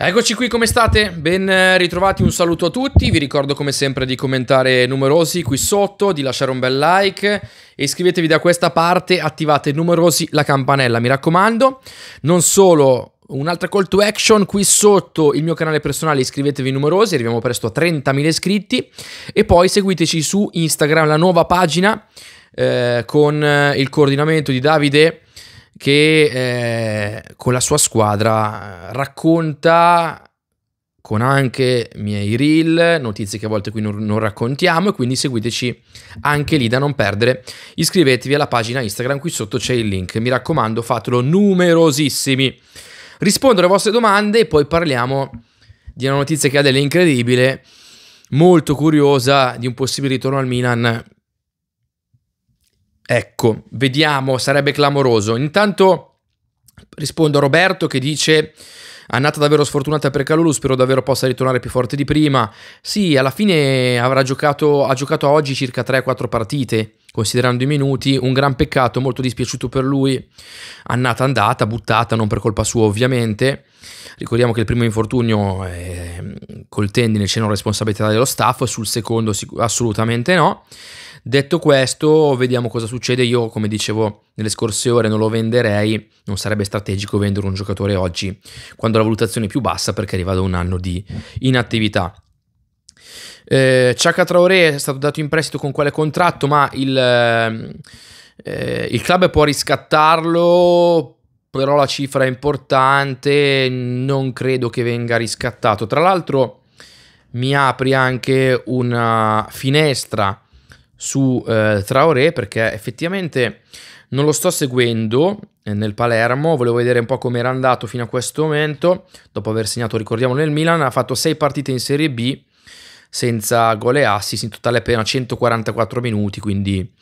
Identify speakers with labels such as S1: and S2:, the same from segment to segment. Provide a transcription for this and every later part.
S1: Eccoci qui, come state? Ben eh, ritrovati, un saluto a tutti. Vi ricordo come sempre di commentare numerosi qui sotto, di lasciare un bel like iscrivetevi da questa parte, attivate numerosi la campanella, mi raccomando. Non solo Un'altra call to action qui sotto il mio canale personale, iscrivetevi numerosi, arriviamo presto a 30.000 iscritti e poi seguiteci su Instagram, la nuova pagina eh, con eh, il coordinamento di Davide che eh, con la sua squadra eh, racconta con anche miei reel, notizie che a volte qui non, non, raccontiamo e quindi seguiteci anche lì da non perdere. Iscrivetevi alla pagina Instagram, qui sotto c'è il link, mi raccomando fatelo numerosissimi. Rispondo alle vostre domande e poi parliamo di una notizia che ha delle incredibile, molto curiosa, di un possibile ritorno al Milan Ecco, vediamo, sarebbe clamoroso. Intanto rispondo a Roberto che dice annata davvero sfortunata per Calulu, spero davvero possa ritornare più forte di prima. Sì, alla fine avrà giocato, ha giocato oggi circa 3-4 partite, considerando i minuti, un gran peccato, molto dispiaciuto per lui, annata andata, buttata, non per colpa sua ovviamente. Ricordiamo che il primo infortunio eh, col tendine c'è una responsabilità dello staff, sul secondo assolutamente no. Detto questo, vediamo cosa succede. Io, come dicevo nelle scorse ore, non lo venderei. Non sarebbe strategico vendere un giocatore oggi, quando la valutazione è più bassa, perché arriva da un anno di inattività. Eh, Chaka Traoré è stato dato in prestito con quale contratto, ma il, eh, il club può riscattarlo però la cifra è importante, non credo che venga riscattato. Tra l'altro mi apri anche una finestra su eh, Traoré perché effettivamente non lo sto seguendo eh, nel Palermo, volevo vedere un po' come era andato fino a questo momento, dopo aver segnato, ricordiamo, nel Milan, ha fatto 6 partite in Serie B senza gol e assist, in totale appena 144 minuti, quindi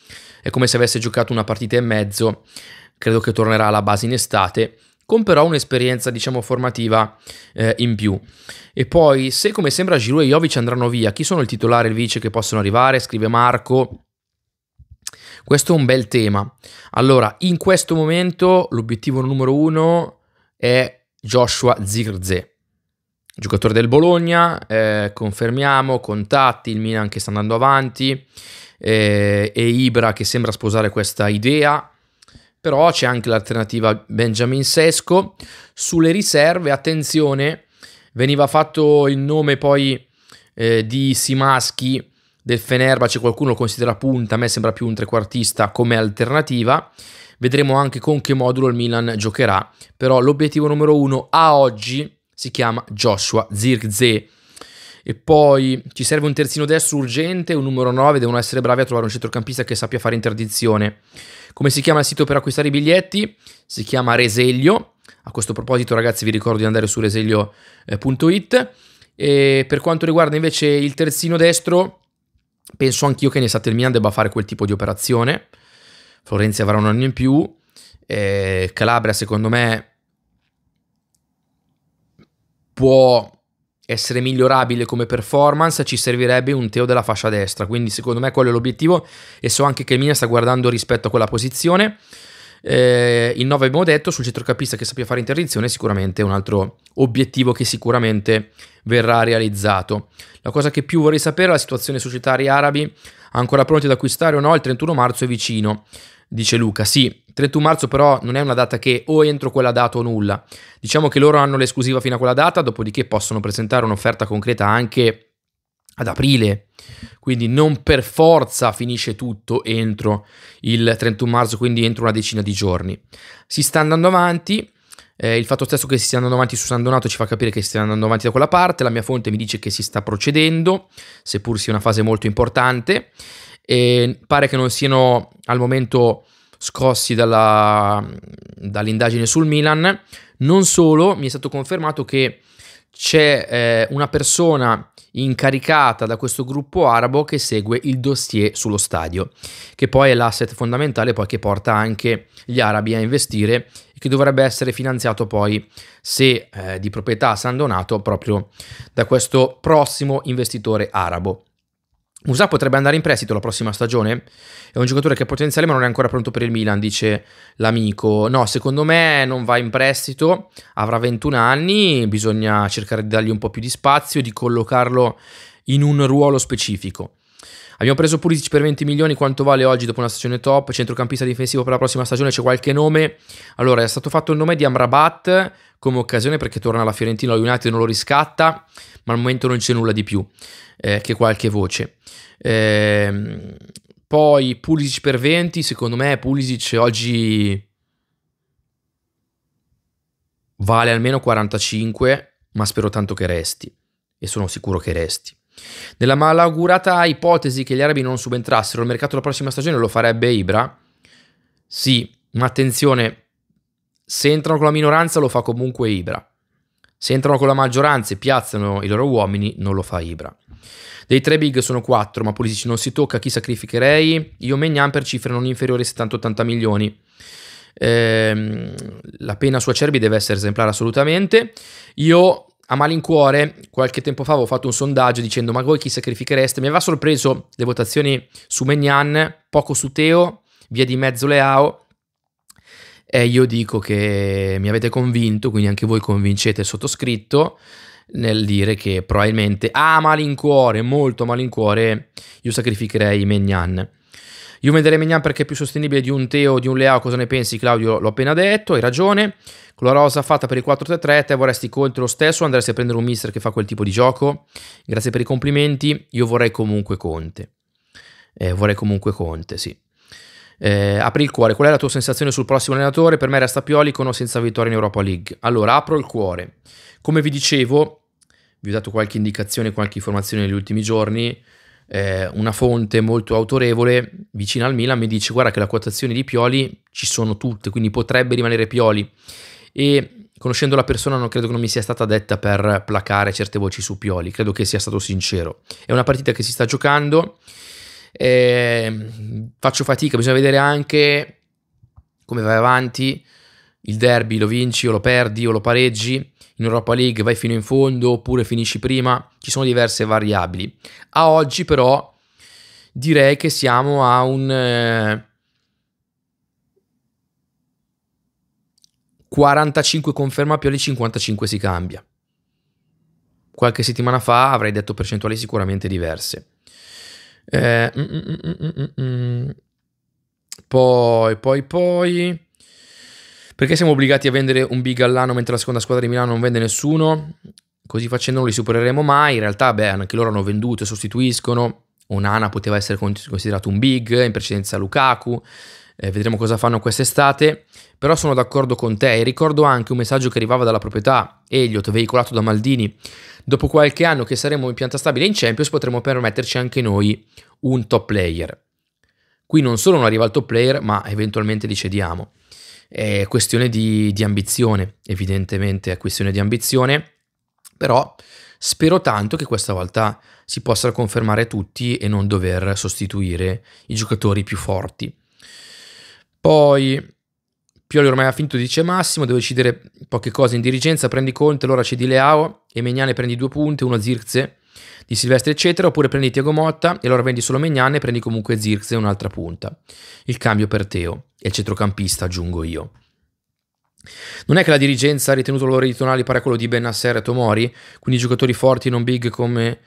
S1: è come se avesse giocato una partita e mezzo, credo che tornerà alla base in estate, con però un'esperienza diciamo formativa eh, in più. E poi se come sembra Giroud e Jovic andranno via, chi sono il titolare e il vice che possono arrivare? Scrive Marco. Questo è un bel tema. Allora, in questo momento l'obiettivo numero uno è Joshua Zirze. Giocatore del Bologna, eh, confermiamo, contatti, il Milan che sta andando avanti eh, e Ibra che sembra sposare questa idea però c'è anche l'alternativa Benjamin Sesco. Sulle riserve, attenzione, veniva fatto il nome poi eh, di Simaschi del Fenerba, c'è qualcuno lo considera punta, a me sembra più un trequartista come alternativa. Vedremo anche con che modulo il Milan giocherà, però l'obiettivo numero uno a oggi si chiama Joshua Zirkzee e poi ci serve un terzino destro urgente, un numero 9, devono essere bravi a trovare un centrocampista che sappia fare interdizione. Come si chiama il sito per acquistare i biglietti? Si chiama Reselio. A questo proposito ragazzi vi ricordo di andare su reselio.it. E per quanto riguarda invece il terzino destro, penso anch'io che ne sa il debba fare quel tipo di operazione. Florenzi avrà un anno in più. Eh, Calabria secondo me può essere migliorabile come performance ci servirebbe un Teo della fascia destra, quindi secondo me quello è l'obiettivo e so anche che il Milan sta guardando rispetto a quella posizione. Eh, il 9 abbiamo detto sul centrocampista che sappia fare interdizione sicuramente è un altro obiettivo che sicuramente verrà realizzato. La cosa che più vorrei sapere è la situazione societaria arabi, ancora pronti ad acquistare o no, il 31 marzo è vicino dice Luca. Sì, 31 marzo però non è una data che o entro quella data o nulla. Diciamo che loro hanno l'esclusiva fino a quella data, dopodiché possono presentare un'offerta concreta anche ad aprile. Quindi non per forza finisce tutto entro il 31 marzo, quindi entro una decina di giorni. Si sta andando avanti. Eh, il fatto stesso che si stia andando avanti su San Donato ci fa capire che si stia andando avanti da quella parte. La mia fonte mi dice che si sta procedendo, seppur sia una fase molto importante e pare che non siano al momento scossi dalla, dall'indagine sul Milan. Non solo, mi è stato confermato che c'è eh, una persona incaricata da questo gruppo arabo che segue il dossier sullo stadio, che poi è l'asset fondamentale poi che porta anche gli arabi a investire e che dovrebbe essere finanziato poi, se eh, di proprietà San Donato, proprio da questo prossimo investitore arabo. Musa potrebbe andare in prestito la prossima stagione? È un giocatore che ha potenziale ma non è ancora pronto per il Milan, dice l'amico. No, secondo me non va in prestito, avrà 21 anni, bisogna cercare di dargli un po' più di spazio, di collocarlo in un ruolo specifico. Abbiamo preso Pulisic per 20 milioni, quanto vale oggi dopo una stagione top? Centrocampista difensivo per la prossima stagione, c'è qualche nome? Allora, è stato fatto il nome di Amrabat come occasione perché torna alla Fiorentina, la United non lo riscatta, ma al momento non c'è nulla di più eh, che qualche voce. Eh, poi Pulisic per 20, secondo me Pulisic oggi vale almeno 45, ma spero tanto che resti e sono sicuro che resti. Nella malaugurata ipotesi che gli arabi non subentrassero al mercato la prossima stagione lo farebbe Ibra? Sì, ma attenzione, se entrano con la minoranza lo fa comunque Ibra. Se entrano con la maggioranza e piazzano i loro uomini, non lo fa Ibra. Dei tre big sono quattro, ma Pulisic non si tocca, chi sacrificherei? Io Megnan per cifre non inferiori ai 70-80 milioni. Ehm, la pena su Acerbi deve essere esemplare assolutamente. Io a malincuore, qualche tempo fa avevo fatto un sondaggio dicendo ma voi chi sacrifichereste? Mi aveva sorpreso le votazioni su Megnan, poco su Teo, via di mezzo Leao. E io dico che mi avete convinto, quindi anche voi convincete il sottoscritto nel dire che probabilmente a ah, malincuore, molto malincuore, io sacrificherei Megnan. Io Juventus Remignan perché è più sostenibile di un Teo o di un Leao, cosa ne pensi Claudio? L'ho appena detto, hai ragione. Con la rosa fatta per il 4-3-3, te vorresti contro lo stesso o andresti a prendere un mister che fa quel tipo di gioco? Grazie per i complimenti, io vorrei comunque Conte. Eh, vorrei comunque Conte, sì. Eh, apri il cuore, qual è la tua sensazione sul prossimo allenatore? Per me resta Pioli con o senza vittoria in Europa League. Allora, apro il cuore. Come vi dicevo, vi ho dato qualche indicazione, qualche informazione negli ultimi giorni, eh, una fonte molto autorevole vicino al Milan mi dice guarda che la quotazione di Pioli ci sono tutte, quindi potrebbe rimanere Pioli. E conoscendo la persona non credo che non mi sia stata detta per placare certe voci su Pioli, credo che sia stato sincero. È una partita che si sta giocando, eh, faccio fatica, bisogna vedere anche come vai avanti, il derby lo vinci o lo perdi o lo pareggi, in Europa League vai fino in fondo oppure finisci prima, ci sono diverse variabili. A oggi però direi che siamo a un eh, 45 conferma più alle 55 si cambia. Qualche settimana fa avrei detto percentuali sicuramente diverse. Eh, mm, mm, mm, poi, poi, poi. Perché siamo obbligati a vendere un big all'anno mentre la seconda squadra di Milano non vende nessuno? Così facendo non li supereremo mai. In realtà, beh, anche loro hanno venduto e sostituiscono. Onana poteva essere considerato un big, in precedenza Lukaku. Eh, vedremo cosa fanno quest'estate. Però sono d'accordo con te e ricordo anche un messaggio che arrivava dalla proprietà Elliot, veicolato da Maldini. Dopo qualche anno che saremo in pianta stabile in Champions potremo permetterci anche noi un top player. Qui non solo non arriva il top player, ma eventualmente li cediamo. È questione di, di ambizione, evidentemente è questione di ambizione, però spero tanto che questa volta si possa confermare tutti e non dover sostituire i giocatori più forti. Poi Pioli ormai ha finito, dice Massimo, devo decidere poche cose in dirigenza, prendi conto, allora c'è di Leao, e Megnane prendi due punti, uno Zirze, di Silvestri eccetera, oppure prendi Tiago Motta e allora vendi solo Megnan e prendi comunque Zirze e un'altra punta. Il cambio per Teo e il centrocampista aggiungo io. Non è che la dirigenza ha ritenuto il di editonale pari a quello di Benasser e Tomori, quindi giocatori forti non big come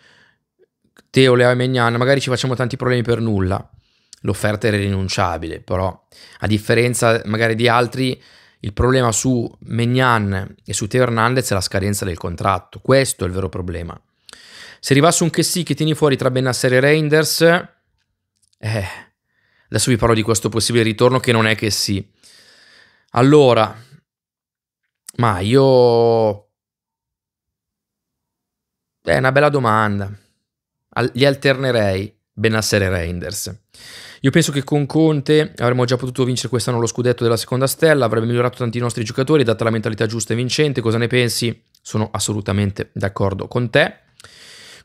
S1: Teo, Leo e Megnan, magari ci facciamo tanti problemi per nulla. L'offerta era rinunciabile, però a differenza magari di altri il problema su Megnan e su Teo Hernandez è la scadenza del contratto. Questo è il vero problema. Se arrivasse un che sì che tieni fuori tra Benassere e Reinders, eh, adesso vi parlo di questo possibile ritorno che non è che sì. Allora, ma io... È una bella domanda. li alternerei Benassere e Reinders. Io penso che con Conte avremmo già potuto vincere quest'anno lo scudetto della seconda stella, avrebbe migliorato tanti i nostri giocatori, data la mentalità giusta e vincente. Cosa ne pensi? Sono assolutamente d'accordo con te.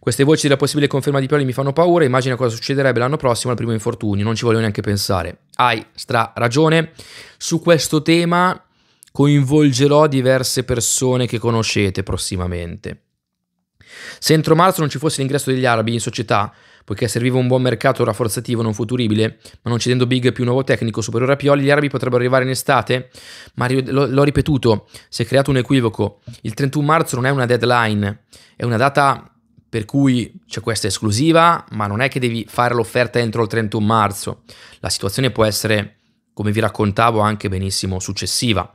S1: Queste voci della possibile conferma di Pioli mi fanno paura, immagina cosa succederebbe l'anno prossimo al primo infortunio, non ci voglio neanche pensare. Hai stra ragione, su questo tema coinvolgerò diverse persone che conoscete prossimamente. Se entro marzo non ci fosse l'ingresso degli arabi in società, poiché serviva un buon mercato rafforzativo non futuribile, ma non cedendo Big più un nuovo tecnico superiore a Pioli, gli arabi potrebbero arrivare in estate? Ma l'ho ripetuto, si è creato un equivoco. Il 31 marzo non è una deadline, è una data per cui c'è questa esclusiva, ma non è che devi fare l'offerta entro il 31 marzo. La situazione può essere, come vi raccontavo, anche benissimo successiva,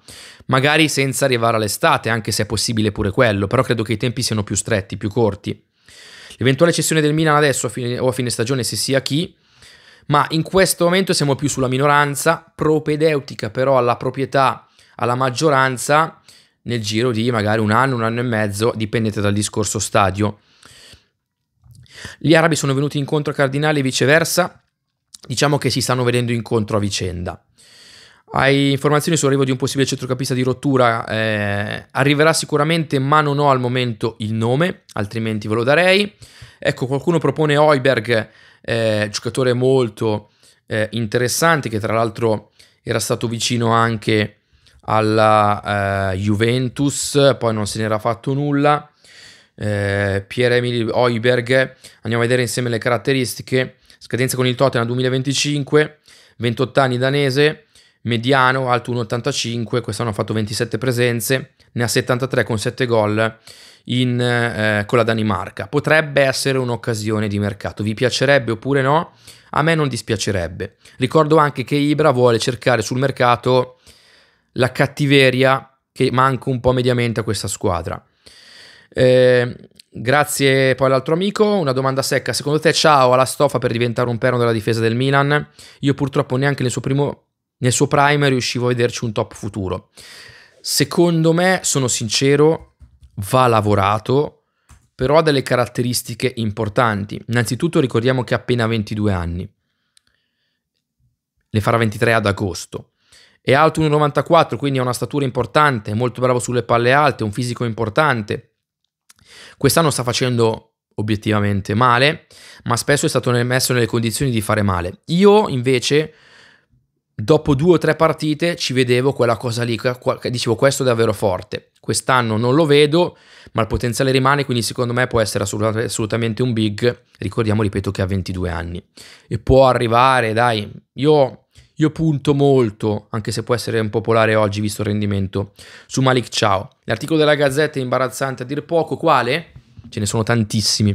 S1: magari senza arrivare all'estate, anche se è possibile pure quello, però credo che i tempi siano più stretti, più corti. L'eventuale cessione del Milan adesso a fine, o a fine stagione se sia chi, ma in questo momento siamo più sulla minoranza, propedeutica però alla proprietà, alla maggioranza nel giro di magari un anno, un anno e mezzo, dipendente dal discorso stadio gli arabi sono venuti incontro ai cardinali e viceversa, diciamo che si stanno vedendo incontro a vicenda. Hai informazioni sull'arrivo di un possibile centrocampista di rottura? Eh, arriverà sicuramente, ma non ho al momento il nome, altrimenti ve lo darei. Ecco, qualcuno propone Oiberg, eh, giocatore molto eh, interessante, che tra l'altro era stato vicino anche alla eh, Juventus, poi non se n'era fatto nulla eh, Pierre-Emile Oiberg. Andiamo a vedere insieme le caratteristiche. Scadenza con il Tottenham 2025, 28 anni danese, mediano, alto 1,85, quest'anno ha fatto 27 presenze, ne ha 73 con 7 gol in, eh, con la Danimarca. Potrebbe essere un'occasione di mercato, vi piacerebbe oppure no? A me non dispiacerebbe. Ricordo anche che Ibra vuole cercare sul mercato la cattiveria che manca un po' mediamente a questa squadra. Eh, grazie poi all'altro amico, una domanda secca. Secondo te ciao alla stoffa per diventare un perno della difesa del Milan? Io purtroppo neanche nel suo, primo, nel suo prime riuscivo a vederci un top futuro. Secondo me, sono sincero, va lavorato, però ha delle caratteristiche importanti. Innanzitutto ricordiamo che ha appena 22 anni. Ne farà 23 ad agosto. È alto 1,94, quindi ha una statura importante, è molto bravo sulle palle alte, un fisico importante, Quest'anno sta facendo obiettivamente male, ma spesso è stato messo nelle condizioni di fare male. Io invece dopo due o tre partite ci vedevo quella cosa lì, dicevo questo è davvero forte. Quest'anno non lo vedo, ma il potenziale rimane, quindi secondo me può essere assolutamente un big. Ricordiamo, ripeto, che ha 22 anni e può arrivare, dai, io io punto molto, anche se può essere un popolare oggi visto il rendimento, su Malik Ciao. L'articolo della Gazzetta è imbarazzante a dir poco, quale? Ce ne sono tantissimi,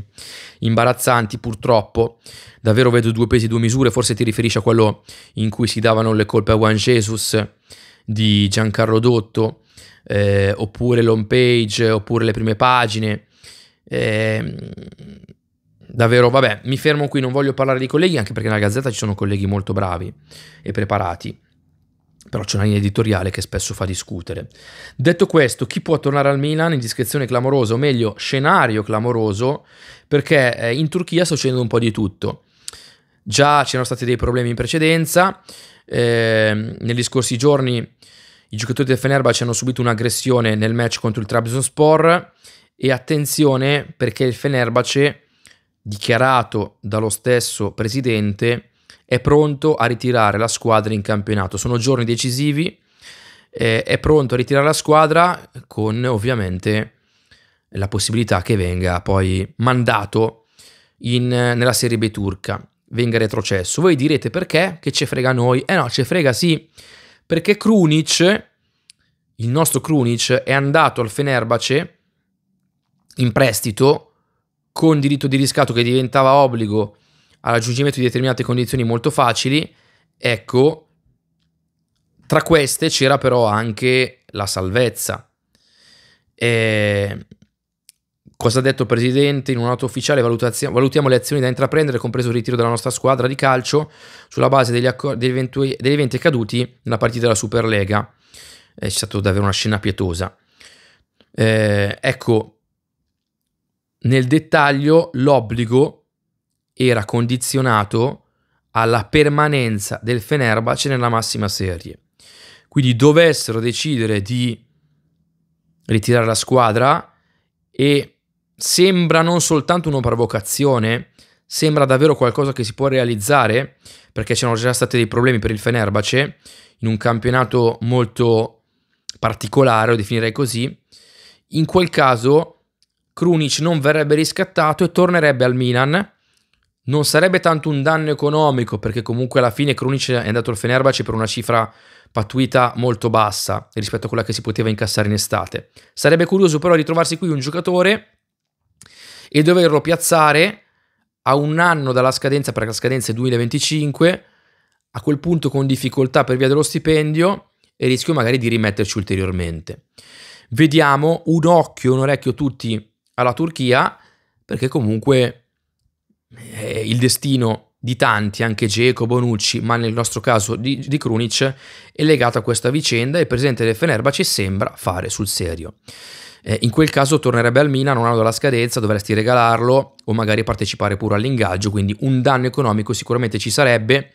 S1: imbarazzanti purtroppo. Davvero vedo due pesi, e due misure. Forse ti riferisci a quello in cui si davano le colpe a Juan Jesus di Giancarlo Dotto, eh, oppure l'home page, oppure le prime pagine. Eh, davvero, vabbè, mi fermo qui, non voglio parlare di colleghi, anche perché nella Gazzetta ci sono colleghi molto bravi e preparati. Però c'è una linea editoriale che spesso fa discutere. Detto questo, chi può tornare al Milan? in Indiscrezione clamorosa, o meglio, scenario clamoroso, perché eh, in Turchia sta succedendo un po' di tutto. Già c'erano stati dei problemi in precedenza, eh, negli scorsi giorni i giocatori del Fenerbahce hanno subito un'aggressione nel match contro il Trabzonspor e attenzione perché il Fenerbahce dichiarato dallo stesso presidente, è pronto a ritirare la squadra in campionato. Sono giorni decisivi, eh, è pronto a ritirare la squadra con ovviamente la possibilità che venga poi mandato in, nella Serie B turca, venga retrocesso. Voi direte perché? Che ce frega a noi? Eh no, ce frega sì, perché Krunic, il nostro Krunic, è andato al Fenerbace in prestito con diritto di riscatto che diventava obbligo al raggiungimento di determinate condizioni molto facili, ecco, tra queste c'era però anche la salvezza. E... Eh, cosa ha detto il presidente in un'auto ufficiale? Valutiamo le azioni da intraprendere, compreso il ritiro della nostra squadra di calcio, sulla base degli, accor- degli, eventu- degli eventi accaduti nella partita della Superlega. Eh, c'è stata davvero una scena pietosa. Eh, ecco, nel dettaglio l'obbligo era condizionato alla permanenza del Fenerbahce nella massima serie. Quindi dovessero decidere di ritirare la squadra e sembra non soltanto una provocazione, sembra davvero qualcosa che si può realizzare, perché c'erano già stati dei problemi per il Fenerbahce in un campionato molto particolare, lo definirei così. In quel caso Krunic non verrebbe riscattato e tornerebbe al Milan. Non sarebbe tanto un danno economico perché comunque alla fine Krunic è andato al Fenerbahce per una cifra pattuita molto bassa rispetto a quella che si poteva incassare in estate. Sarebbe curioso però ritrovarsi qui un giocatore e doverlo piazzare a un anno dalla scadenza, perché la scadenza è 2025, a quel punto con difficoltà per via dello stipendio e rischio magari di rimetterci ulteriormente. Vediamo un occhio, un orecchio tutti alla Turchia perché comunque eh, il destino di tanti, anche Geco, Bonucci, ma nel nostro caso di, di Krunic, è legato a questa vicenda e il presidente del ci sembra fare sul serio. Eh, in quel caso tornerebbe al Milan un anno dalla scadenza, dovresti regalarlo o magari partecipare pure all'ingaggio, quindi un danno economico sicuramente ci sarebbe.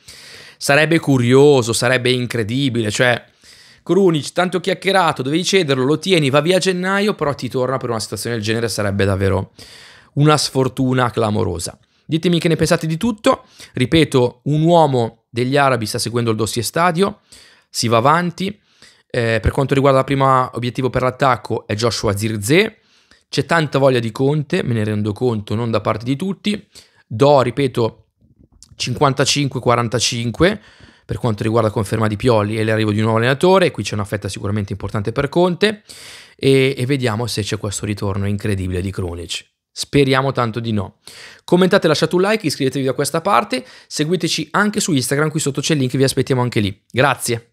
S1: Sarebbe curioso, sarebbe incredibile, cioè Krunic, tanto chiacchierato, dovevi cederlo, lo tieni, va via a gennaio, però ti torna per una situazione del genere, sarebbe davvero una sfortuna clamorosa. Ditemi che ne pensate di tutto, ripeto, un uomo degli arabi sta seguendo il dossier stadio, si va avanti, eh, per quanto riguarda il primo obiettivo per l'attacco è Joshua Zirze, c'è tanta voglia di Conte, me ne rendo conto, non da parte di tutti, do, ripeto, 55-45, per quanto riguarda la conferma di Pioli e l'arrivo di un nuovo allenatore, qui c'è una fetta sicuramente importante per Conte e, e vediamo se c'è questo ritorno incredibile di Krunic. Speriamo tanto di no. Commentate, lasciate un like, iscrivetevi da questa parte, seguiteci anche su Instagram, qui sotto c'è il link, vi aspettiamo anche lì. Grazie.